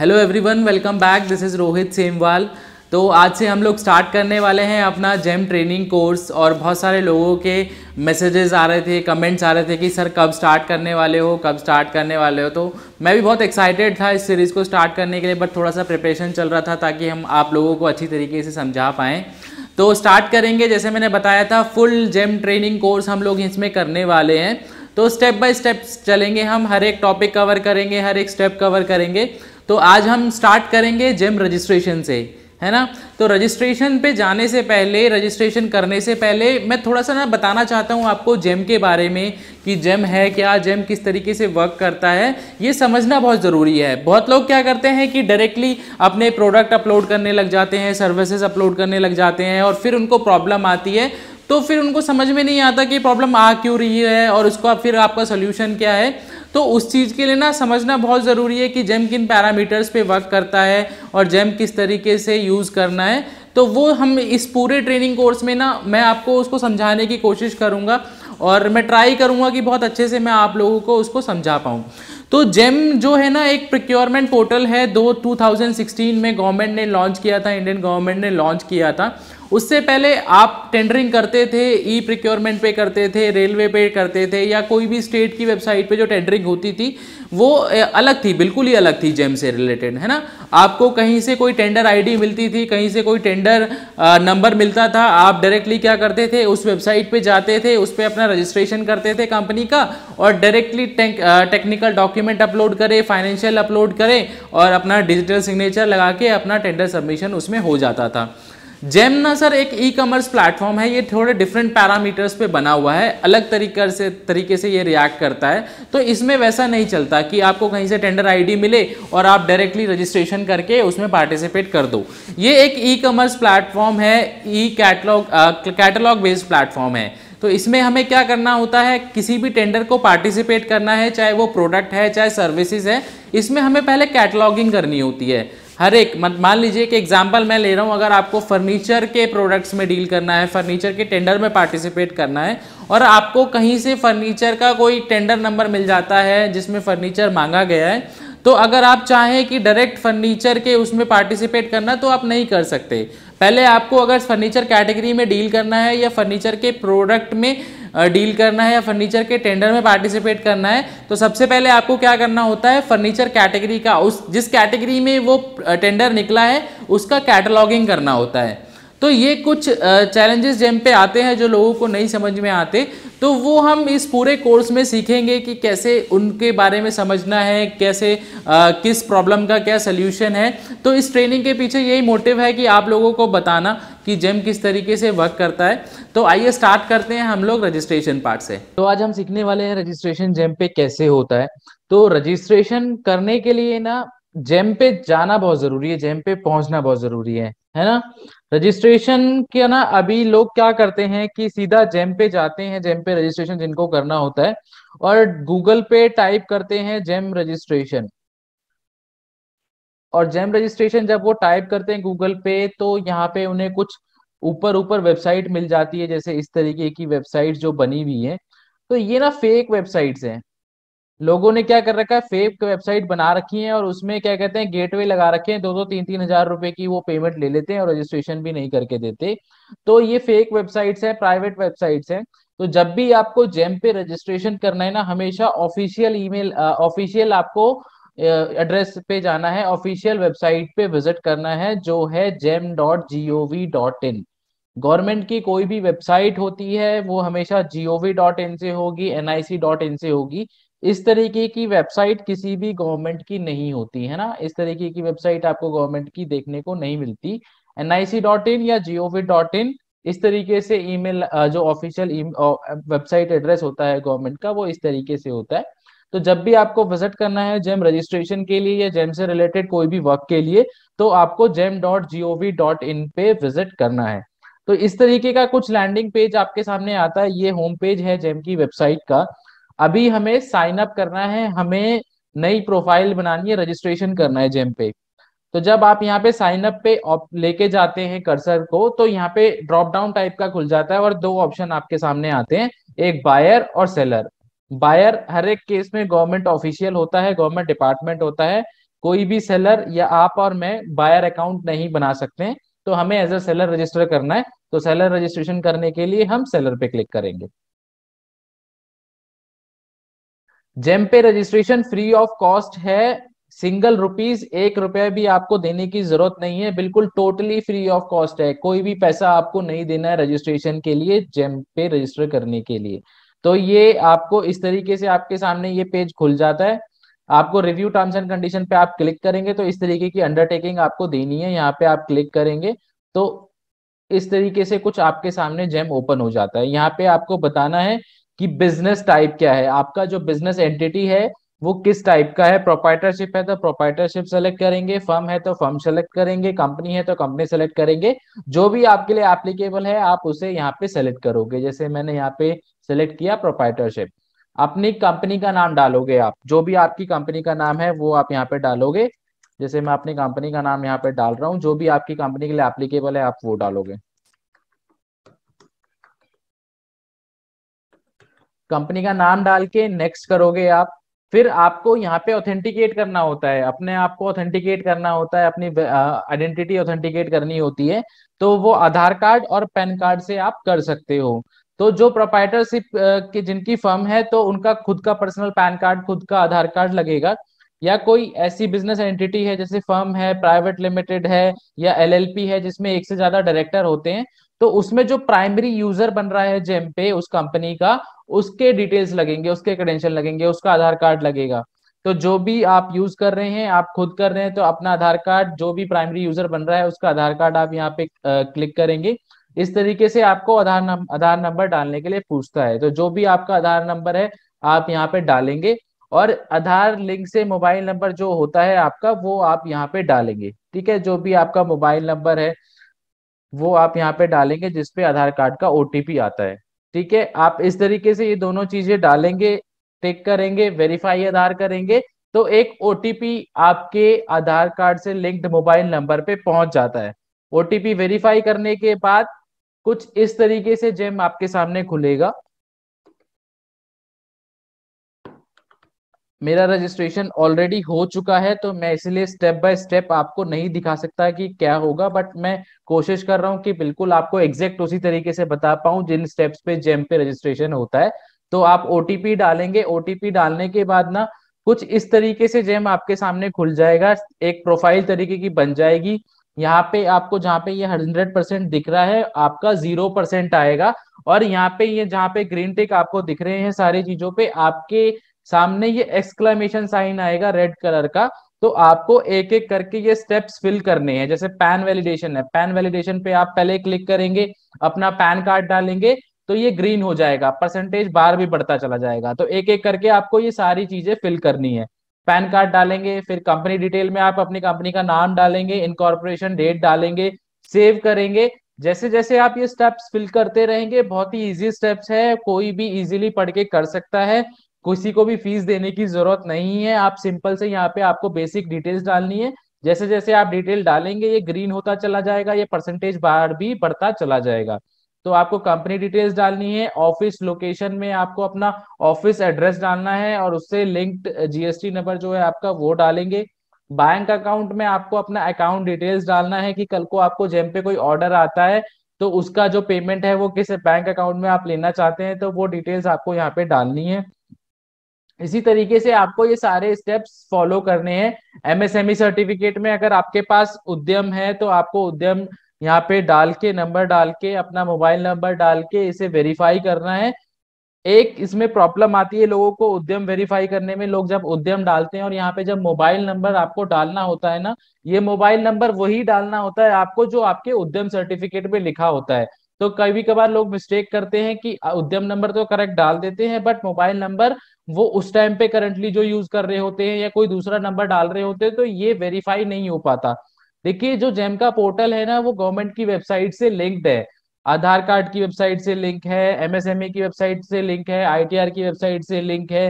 hello everyone welcome back this is Rohit Semwal तो आज से हम लोग स्टार्ट करने वाले हैं अपना जेम ट्रेनिंग कोर्स और बहुत सारे लोगों के मैसेजेस आ रहे थे कमेंट्स आ रहे थे कि सर कब स्टार्ट करने वाले हो कब स्टार्ट करने वाले हो तो मैं भी बहुत एक्साइटेड था इस सीरीज़ को स्टार्ट करने के लिए बट थोड़ा सा प्रिपरेशन चल रहा था ताकि हम आप लोगों को अच्छी तरीके से समझा पाएँ तो स्टार्ट करेंगे जैसे मैंने बताया था फुल जेम ट्रेनिंग कोर्स हम लोग इसमें करने वाले हैं तो स्टेप बाय स्टेप चलेंगे हम हर एक टॉपिक कवर करेंगे हर एक स्टेप कवर करेंगे तो आज हम स्टार्ट करेंगे जेम रजिस्ट्रेशन से है ना तो रजिस्ट्रेशन पे जाने से पहले रजिस्ट्रेशन करने से पहले मैं थोड़ा सा ना बताना चाहता हूँ आपको जेम के बारे में कि जेम है क्या जेम किस तरीके से वर्क करता है ये समझना बहुत ज़रूरी है बहुत लोग क्या करते हैं कि डायरेक्टली अपने प्रोडक्ट अपलोड करने लग जाते हैं सर्विसेज अपलोड करने लग जाते हैं और फिर उनको प्रॉब्लम आती है तो फिर उनको समझ में नहीं आता कि प्रॉब्लम आ क्यों रही है और उसको फिर आपका सोल्यूशन क्या है तो उस चीज़ के लिए ना समझना बहुत ज़रूरी है कि जेम किन पैरामीटर्स पे वर्क करता है और जेम किस तरीके से यूज़ करना है तो वो हम इस पूरे ट्रेनिंग कोर्स में ना मैं आपको उसको समझाने की कोशिश करूँगा और मैं ट्राई करूँगा कि बहुत अच्छे से मैं आप लोगों को उसको समझा पाऊँ तो जेम जो है ना एक प्रिक्योरमेंट पोर्टल है दो 2016 में गवर्नमेंट ने लॉन्च किया था इंडियन गवर्नमेंट ने लॉन्च किया था उससे पहले आप टेंडरिंग करते थे ई प्रिक्योरमेंट पे करते थे रेलवे पे करते थे या कोई भी स्टेट की वेबसाइट पे जो टेंडरिंग होती थी वो अलग थी बिल्कुल ही अलग थी जेम से रिलेटेड है ना आपको कहीं से कोई टेंडर आईडी मिलती थी कहीं से कोई टेंडर नंबर मिलता था आप डायरेक्टली क्या करते थे उस वेबसाइट पे जाते थे उस पर अपना रजिस्ट्रेशन करते थे कंपनी का और डायरेक्टली टेक्निकल डॉक्यूमेंट अपलोड करें फाइनेंशियल अपलोड करें और अपना डिजिटल सिग्नेचर लगा के अपना टेंडर सबमिशन उसमें हो जाता था जेमना सर एक ई कॉमर्स प्लेटफॉर्म है ये थोड़े डिफरेंट पैरामीटर्स पे बना हुआ है अलग तरीके से तरीके से ये रिएक्ट करता है तो इसमें वैसा नहीं चलता कि आपको कहीं से टेंडर आईडी मिले और आप डायरेक्टली रजिस्ट्रेशन करके उसमें पार्टिसिपेट कर दो ये एक ई कॉमर्स प्लेटफॉर्म है e catalogue catalogue based platform है तो इसमें हमें क्या करना होता है किसी भी टेंडर को पार्टिसिपेट करना है चाहे वो प्रोडक्ट है चाहे सर्विसेज है इसमें हमें पहले कैटलॉगिंग करनी होती है हर एक मान लीजिए कि एग्जाम्पल मैं ले रहा हूँ अगर आपको फर्नीचर के प्रोडक्ट्स में डील करना है फर्नीचर के टेंडर में पार्टिसिपेट करना है और आपको कहीं से फर्नीचर का कोई टेंडर नंबर मिल जाता है जिसमें फर्नीचर मांगा गया है तो अगर आप चाहें कि डायरेक्ट फर्नीचर के उसमें पार्टिसिपेट करना तो आप नहीं कर सकते पहले आपको अगर फर्नीचर कैटेगरी में डील करना है या फर्नीचर के प्रोडक्ट में डील करना है या फर्नीचर के टेंडर में पार्टिसिपेट करना है तो सबसे पहले आपको क्या करना होता है फर्नीचर कैटेगरी का उस जिस कैटेगरी में वो टेंडर निकला है उसका कैटलॉगिंग करना होता है तो ये कुछ चैलेंजेस जेम पे आते हैं जो लोगों को नहीं समझ में आते तो वो हम इस पूरे कोर्स में सीखेंगे कि कैसे उनके बारे में समझना है कैसे आ, किस प्रॉब्लम का क्या सलूशन है तो इस ट्रेनिंग के पीछे यही मोटिव है कि आप लोगों को बताना कि जेम किस तरीके से वर्क करता है तो आइए स्टार्ट करते हैं हम लोग रजिस्ट्रेशन पार्ट से तो आज हम सीखने वाले हैं रजिस्ट्रेशन जेम पे कैसे होता है तो रजिस्ट्रेशन करने के लिए ना जेम पे जाना बहुत जरूरी है जेम पे पहुंचना बहुत जरूरी है है ना रजिस्ट्रेशन के ना अभी लोग क्या करते हैं कि सीधा जेम पे जाते हैं जेम पे रजिस्ट्रेशन जिनको करना होता है और गूगल पे टाइप करते हैं जेम रजिस्ट्रेशन और जेम रजिस्ट्रेशन जब वो टाइप करते हैं गूगल पे तो यहाँ पे उन्हें कुछ ऊपर ऊपर वेबसाइट मिल जाती है जैसे इस तरीके की वेबसाइट जो बनी हुई है तो ये ना फेक वेबसाइट्स हैं लोगों ने क्या कर रखा है फेक वेबसाइट बना रखी है और उसमें क्या कहते हैं गेटवे लगा रखे हैं दो दो तीन तीन हजार रुपए की वो पेमेंट ले लेते हैं और रजिस्ट्रेशन भी नहीं करके देते तो ये फेक वेबसाइट्स हैं प्राइवेट वेबसाइट्स हैं तो जब भी आपको जेम पे रजिस्ट्रेशन करना है ना हमेशा ऑफिशियल ईमेल ऑफिशियल आपको एड्रेस पे जाना है ऑफिशियल वेबसाइट पे विजिट करना है जो है GeM dot G O V dot in government की कोई भी वेबसाइट होती है वो हमेशा जी ओ वी डॉट इन से होगी N I C dot in से होगी इस तरीके की वेबसाइट किसी भी गवर्नमेंट की नहीं होती है ना इस तरीके की वेबसाइट आपको गवर्नमेंट की देखने को नहीं मिलती N I C dot in या जी ओ वी डॉट इन इस तरीके से ईमेल जो ऑफिशियल वेबसाइट एड्रेस होता है गवर्नमेंट का वो इस तरीके से होता है तो जब भी आपको विजिट करना है जेम रजिस्ट्रेशन के लिए या जेम से रिलेटेड कोई भी वर्क के लिए तो आपको GeM dot G O V dot in पे विजिट करना है तो इस तरीके का कुछ लैंडिंग पेज आपके सामने आता है ये होम पेज है जेम की वेबसाइट का अभी हमें साइन अप करना है हमें नई प्रोफाइल बनानी है रजिस्ट्रेशन करना है जेम पे तो जब आप यहाँ पे साइन अप पे लेके जाते हैं कर्सर को तो यहाँ पे ड्रॉप डाउन टाइप का खुल जाता है और दो ऑप्शन आपके सामने आते हैं एक बायर और सेलर बायर हर एक केस में गवर्नमेंट ऑफिशियल होता है गवर्नमेंट डिपार्टमेंट होता है कोई भी सेलर या आप और मैं बायर अकाउंट नहीं बना सकते तो हमें एज अ सेलर रजिस्टर करना है तो सेलर रजिस्ट्रेशन करने के लिए हम सेलर पे क्लिक करेंगे जेम पे रजिस्ट्रेशन फ्री ऑफ कॉस्ट है सिंगल रुपीज एक रुपया भी आपको देने की जरूरत नहीं है बिल्कुल टोटली फ्री ऑफ कॉस्ट है कोई भी पैसा आपको नहीं देना है रजिस्ट्रेशन के लिए जेम पे रजिस्टर करने के लिए तो ये आपको इस तरीके से आपके सामने ये पेज खुल जाता है आपको रिव्यू टर्म्स एंड कंडीशन पे आप क्लिक करेंगे तो इस तरीके की अंडरटेकिंग आपको देनी है यहाँ पे आप क्लिक करेंगे तो इस तरीके से कुछ आपके सामने जेम ओपन हो जाता है यहाँ पे आपको बताना है कि बिजनेस टाइप क्या है आपका जो बिजनेस एंटिटी है वो किस टाइप का है प्रोपाइटरशिप है तो प्रोपाइटरशिप सेलेक्ट करेंगे फर्म है तो फर्म सेलेक्ट करेंगे कंपनी है तो कंपनी सेलेक्ट करेंगे जो भी आपके लिए एप्लीकेबल है आप उसे यहाँ पे सेलेक्ट करोगे जैसे मैंने यहाँ पे सेलेक्ट किया प्रोपाइटरशिप अपनी कंपनी का नाम डालोगे आप जो भी आपकी कंपनी का नाम है वो आप यहाँ पे डालोगे जैसे मैं अपनी कंपनी का नाम यहाँ पे डाल रहा हूँ जो भी आपकी कंपनी के लिए एप्लीकेबल है आप वो डालोगे कंपनी का नाम डाल के नेक्स्ट करोगे आप फिर आपको यहाँ पे ऑथेंटिकेट करना होता है अपने आप को ऑथेंटिकेट करना होता है अपनी आइडेंटिटी ऑथेंटिकेट करनी होती है तो वो आधार कार्ड और पैन कार्ड से आप कर सकते हो तो जो प्रोपाइटरशिप की जिनकी फर्म है तो उनका खुद का पर्सनल पैन कार्ड खुद का आधार कार्ड लगेगा या कोई ऐसी बिजनेस एंटिटी है जैसे फर्म है प्राइवेट लिमिटेड है या एलएलपी है जिसमें एक से ज्यादा डायरेक्टर होते हैं तो उसमें जो प्राइमरी यूजर बन रहा है जेम पे उस कंपनी का उसके डिटेल्स लगेंगे उसके क्रेडेंशियल लगेंगे उसका आधार कार्ड लगेगा तो जो भी आप यूज कर रहे हैं आप खुद कर रहे हैं तो अपना आधार कार्ड जो भी प्राइमरी यूजर बन रहा है उसका आधार कार्ड आप यहाँ पे क्लिक करेंगे इस तरीके से आपको आधार नंबर आधार नंबर डालने के लिए पूछता है तो जो भी आपका आधार नंबर है आप यहाँ पे डालेंगे और आधार लिंक से मोबाइल नंबर जो होता है आपका वो आप यहाँ पे डालेंगे ठीक है जो भी आपका मोबाइल नंबर है वो आप यहाँ पे डालेंगे जिसपे आधार कार्ड का ओ आता है ठीक है आप इस तरीके से ये दोनों चीजें डालेंगे टेक करेंगे वेरीफाई आधार करेंगे तो एक ओ आपके आधार कार्ड से लिंक्ड मोबाइल नंबर पे पहुंच जाता है ओटीपी वेरीफाई करने के बाद कुछ इस तरीके से जेम आपके सामने खुलेगा मेरा रजिस्ट्रेशन ऑलरेडी हो चुका है तो मैं इसलिए स्टेप बाय स्टेप आपको नहीं दिखा सकता कि क्या होगा बट मैं कोशिश कर रहा हूं कि बिल्कुल आपको एग्जैक्ट उसी तरीके से बता पाऊं जिन स्टेप्स पे जेम पे रजिस्ट्रेशन होता है तो आप ओटीपी डालेंगे ओटीपी डालने के बाद ना कुछ इस तरीके से जेम आपके सामने खुल जाएगा एक प्रोफाइल तरीके की बन जाएगी यहाँ पे आपको जहाँ पे ये हंड्रेड परसेंट दिख रहा है आपका जीरो परसेंट आएगा और यहाँ पे ये जहाँ पे ग्रीन टिक आपको दिख रहे हैं सारी चीजों पे आपके सामने ये एक्सक्लेमेशन साइन आएगा रेड कलर का तो आपको एक एक करके ये स्टेप्स फिल करने हैं जैसे पैन वैलिडेशन है पैन वैलिडेशन पे आप पहले क्लिक करेंगे अपना पैन कार्ड डालेंगे तो ये ग्रीन हो जाएगा परसेंटेज बार भी बढ़ता चला जाएगा तो एक एक करके आपको ये सारी चीजें फिल करनी है पैन कार्ड डालेंगे फिर कंपनी डिटेल में आप अपनी कंपनी का नाम डालेंगे इनकॉर्पोरेशन डेट डालेंगे सेव करेंगे जैसे जैसे आप ये स्टेप्स फिल करते रहेंगे बहुत ही इजी स्टेप्स है कोई भी इजीली पढ़ के कर सकता है किसी को भी फीस देने की जरूरत नहीं है आप सिंपल से यहाँ पे आपको बेसिक डिटेल्स डालनी है जैसे जैसे आप डिटेल डालेंगे ये ग्रीन होता चला जाएगा ये परसेंटेज बाहर भी बढ़ता चला जाएगा तो आपको कंपनी डिटेल्स डालनी है ऑफिस लोकेशन में आपको अपना ऑफिस एड्रेस डालना है और उससे लिंक्ड जीएसटी नंबर जो है आपका वो डालेंगे बैंक अकाउंट में आपको अपना अकाउंट डिटेल्स डालना है कि कल को आपको जेम पे कोई ऑर्डर आता है तो उसका जो पेमेंट है वो किस बैंक अकाउंट में आप लेना चाहते हैं तो वो डिटेल्स आपको यहाँ पे डालनी है इसी तरीके से आपको ये सारे स्टेप्स फॉलो करने हैं एमएसएमई सर्टिफिकेट e में अगर आपके पास उद्यम है तो आपको उद्यम यहाँ पे डाल के नंबर डाल के अपना मोबाइल नंबर डाल के इसे वेरीफाई करना है एक इसमें प्रॉब्लम आती है लोगों को उद्यम वेरीफाई करने में लोग जब उद्यम डालते हैं और यहाँ पे जब मोबाइल नंबर आपको डालना होता है ना ये मोबाइल नंबर वही डालना होता है आपको जो आपके उद्यम सर्टिफिकेट में लिखा होता है तो कभी कभार लोग मिस्टेक करते हैं कि उद्यम नंबर तो करेक्ट डाल देते हैं बट मोबाइल नंबर वो उस टाइम पे करंटली जो यूज कर रहे होते हैं या कोई दूसरा नंबर डाल रहे होते हैं तो ये वेरीफाई नहीं हो पाता देखिए जो जेम का पोर्टल है ना वो गवर्नमेंट की वेबसाइट से लिंक्ड है आधार कार्ड की वेबसाइट से लिंक है एमएसएमई की वेबसाइट से लिंक है आईटीआर की वेबसाइट से लिंक है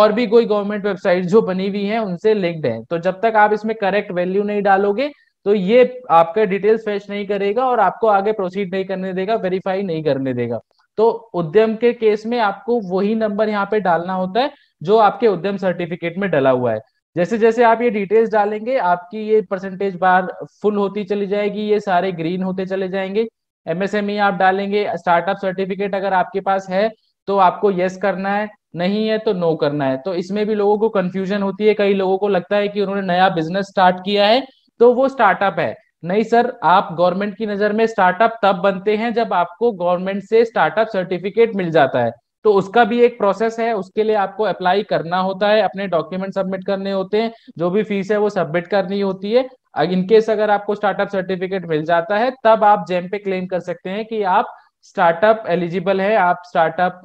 और भी कोई गवर्नमेंट वेबसाइट जो बनी हुई है उनसे लिंक्ड है तो जब तक आप इसमें करेक्ट वैल्यू नहीं डालोगे तो ये आपका डिटेल्स फेच नहीं करेगा और आपको आगे प्रोसीड नहीं करने देगा वेरीफाई नहीं करने देगा तो उद्यम के केस में आपको वही नंबर यहाँ पे डालना होता है जो आपके उद्यम सर्टिफिकेट में डला हुआ है जैसे जैसे आप ये डिटेल्स डालेंगे आपकी ये परसेंटेज बार फुल होती चली जाएगी ये सारे ग्रीन होते चले जाएंगे एमएसएमई e आप डालेंगे स्टार्टअप सर्टिफिकेट अगर आपके पास है तो आपको यस करना है नहीं है तो नो करना है तो इसमें भी लोगों को कंफ्यूजन होती है कई लोगों को लगता है कि उन्होंने नया बिजनेस स्टार्ट किया है तो वो स्टार्टअप है नहीं सर आप गवर्नमेंट की नजर में स्टार्टअप तब बनते हैं जब आपको गवर्नमेंट से स्टार्टअप सर्टिफिकेट मिल जाता है तो उसका भी एक प्रोसेस है उसके लिए आपको अप्लाई करना होता है अपने डॉक्यूमेंट सबमिट करने होते हैं जो भी फीस है वो सबमिट करनी होती है इनकेस अगर आपको स्टार्टअप सर्टिफिकेट मिल जाता है तब आप जेम पे क्लेम कर सकते हैं कि आप स्टार्टअप एलिजिबल है आप स्टार्टअप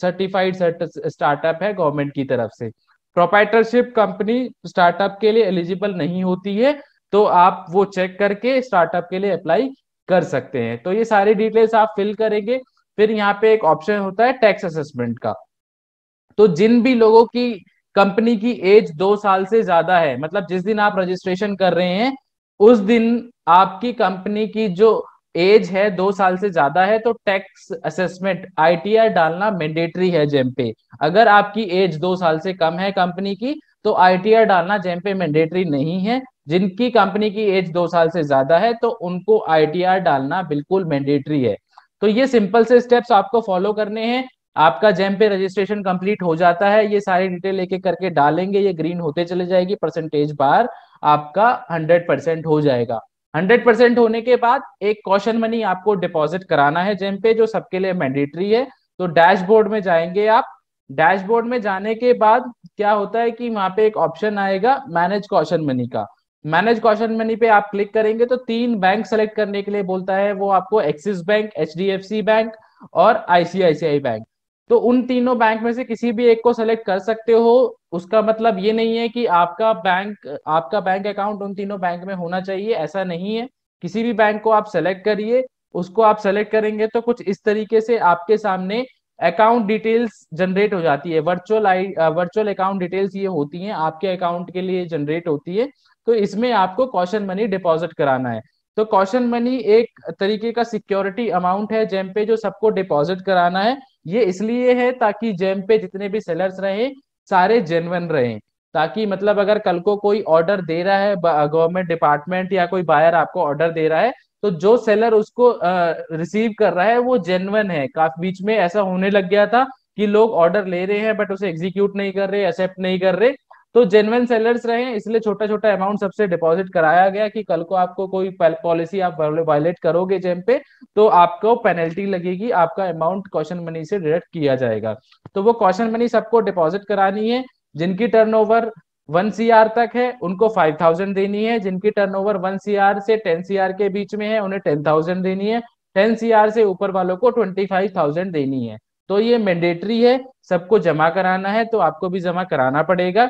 सर्टिफाइड स्टार्टअप है गवर्नमेंट की तरफ से प्रोपाइटरशिप कंपनी स्टार्टअप के लिए एलिजिबल नहीं होती है तो आप वो चेक करके स्टार्टअप के लिए अप्लाई कर सकते हैं तो ये सारी डिटेल्स आप फिल करेंगे फिर यहाँ पे एक ऑप्शन होता है टैक्स असेसमेंट का तो जिन भी लोगों की कंपनी की एज दो साल से ज्यादा है मतलब जिस दिन आप रजिस्ट्रेशन कर रहे हैं उस दिन आपकी कंपनी की जो एज है दो साल से ज्यादा है तो टैक्स असेसमेंट आईटीआर डालना मैंडेटरी है जेम पे अगर आपकी एज दो साल से कम है कंपनी की तो आईटीआर डालना जेम पे मैंडेटरी नहीं है जिनकी कंपनी की एज दो साल से ज्यादा है तो उनको आईटीआर डालना बिल्कुल मैंडेटरी है तो ये सिंपल से स्टेप्स आपको फॉलो करने हैं आपका जैम पे रजिस्ट्रेशन कंप्लीट हो जाता है ये सारी डिटेल एक एक करके डालेंगे ये ग्रीन होते चले जाएगी परसेंटेज बार आपका हंड्रेड परसेंट हो जाएगा हंड्रेड परसेंट होने के बाद एक कॉशन मनी आपको डिपॉजिट कराना है जेम पे जो सबके लिए मैंडेटरी है तो डैशबोर्ड में जाएंगे आप डैशबोर्ड में जाने के बाद क्या होता है कि वहां पे एक ऑप्शन आएगा मैनेज कॉशन मनी का मैनेज क्वेश्चन मनी पे आप क्लिक करेंगे तो तीन बैंक सेलेक्ट करने के लिए बोलता है वो आपको एक्सिस बैंक एच बैंक और आईसीआईसीआई बैंक तो उन तीनों बैंक में से किसी भी एक को सेलेक्ट कर सकते हो उसका मतलब ये नहीं है कि आपका बैंक आपका बैंक अकाउंट उन तीनों बैंक में होना चाहिए ऐसा नहीं है किसी भी बैंक को आप सेलेक्ट करिए उसको आप सेलेक्ट करेंगे तो कुछ इस तरीके से आपके सामने अकाउंट डिटेल्स जनरेट हो जाती है virtual I virtual account details ये होती हैं आपके अकाउंट के लिए जनरेट होती है तो इसमें आपको कॉशन मनी डिपॉजिट कराना है तो कॉशन मनी एक तरीके का सिक्योरिटी अमाउंट है जेम पे जो सबको डिपॉजिट कराना है ये इसलिए है ताकि जेम पे जितने भी सेलर्स रहे सारे जेनवन रहे ताकि मतलब अगर कल को कोई ऑर्डर दे रहा है गवर्नमेंट डिपार्टमेंट या कोई बायर आपको ऑर्डर दे रहा है तो जो सेलर उसको रिसीव कर रहा है वो जेनवन है काफी बीच में ऐसा होने लग गया था कि लोग ऑर्डर ले रहे हैं बट उसे एग्जीक्यूट नहीं कर रहे एक्सेप्ट नहीं कर रहे तो जेनवन सेलर्स रहे इसलिए छोटा छोटा अमाउंट सबसे डिपॉजिट कराया गया कि कल को आपको कोई पॉलिसी आप वायलेट करोगे जेम पे तो आपको पेनल्टी लगेगी आपका अमाउंट क्वेश्चन मनी से डिडक्ट किया जाएगा तो वो क्वेश्चन मनी सबको डिपॉजिट करानी है जिनकी ओवर वन सी आर तक है उनको फाइव थाउजेंड देनी है जिनकी टर्न ओवर वन सी से टेन सी के बीच में है उन्हें टेन थाउजेंड देनी है टेन सी से ऊपर वालों को ट्वेंटी फाइव थाउजेंड देनी है तो ये मैंडेटरी है सबको जमा कराना है तो आपको भी जमा कराना पड़ेगा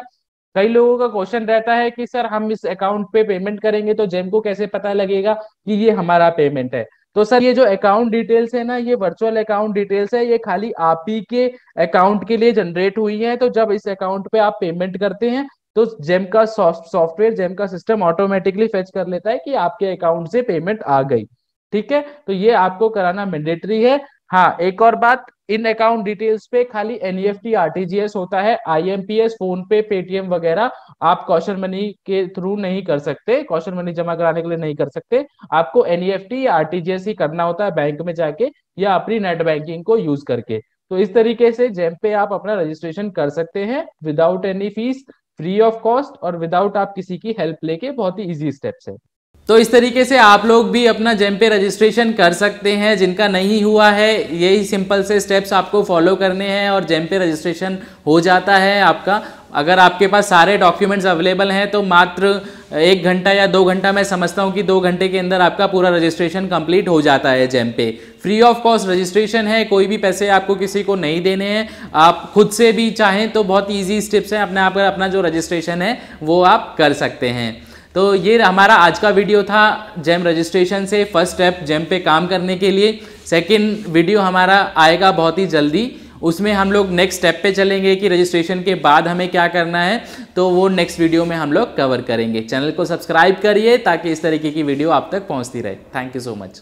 कई लोगों का क्वेश्चन रहता है कि सर हम इस अकाउंट पे पेमेंट करेंगे तो जेम को कैसे पता लगेगा कि ये हमारा पेमेंट है तो सर ये जो अकाउंट डिटेल्स है ना ये वर्चुअल अकाउंट डिटेल्स है ये खाली आप ही के अकाउंट के लिए जनरेट हुई है तो जब इस अकाउंट पे आप पेमेंट करते हैं तो जेम का सॉफ्टवेयर जेम का सिस्टम ऑटोमेटिकली फेच कर लेता है कि आपके अकाउंट से पेमेंट आ गई ठीक है तो ये आपको कराना मैंडेटरी है हाँ एक और बात इन अकाउंट डिटेल्स पे खाली एनईएफटी आरटीजीएस e होता है आईएमपीएस फोन पे पेटीएम वगैरह आप कौशल मनी के थ्रू नहीं कर सकते कौशल मनी जमा कराने के लिए नहीं कर सकते आपको एनईएफटी e या आरटीजीएस ही करना होता है बैंक में जाके या अपनी नेट बैंकिंग को यूज करके तो इस तरीके से जेम पे आप अपना रजिस्ट्रेशन कर सकते हैं without any fees free of cost और विदाउट आप किसी की हेल्प लेके बहुत ही इजी स्टेप्स है तो इस तरीके से आप लोग भी अपना जेम पे रजिस्ट्रेशन कर सकते हैं जिनका नहीं हुआ है यही सिंपल से स्टेप्स आपको फॉलो करने हैं और जेम पे रजिस्ट्रेशन हो जाता है आपका अगर आपके पास सारे डॉक्यूमेंट्स अवेलेबल हैं तो मात्र एक घंटा या दो घंटा मैं समझता हूँ कि दो घंटे के अंदर आपका पूरा रजिस्ट्रेशन कंप्लीट हो जाता है जेम पे फ्री ऑफ कॉस्ट रजिस्ट्रेशन है कोई भी पैसे आपको किसी को नहीं देने हैं आप खुद से भी चाहें तो बहुत ईजी स्टेप्स हैं अपने आप अपना जो रजिस्ट्रेशन है वो आप कर सकते हैं तो ये हमारा आज का वीडियो था जैम रजिस्ट्रेशन से फर्स्ट स्टेप जैम पे काम करने के लिए सेकंड वीडियो हमारा आएगा बहुत ही जल्दी उसमें हम लोग नेक्स्ट स्टेप पे चलेंगे कि रजिस्ट्रेशन के बाद हमें क्या करना है तो वो नेक्स्ट वीडियो में हम लोग कवर करेंगे चैनल को सब्सक्राइब करिए ताकि इस तरीके की वीडियो आप तक पहुँचती रहे थैंक यू सो मच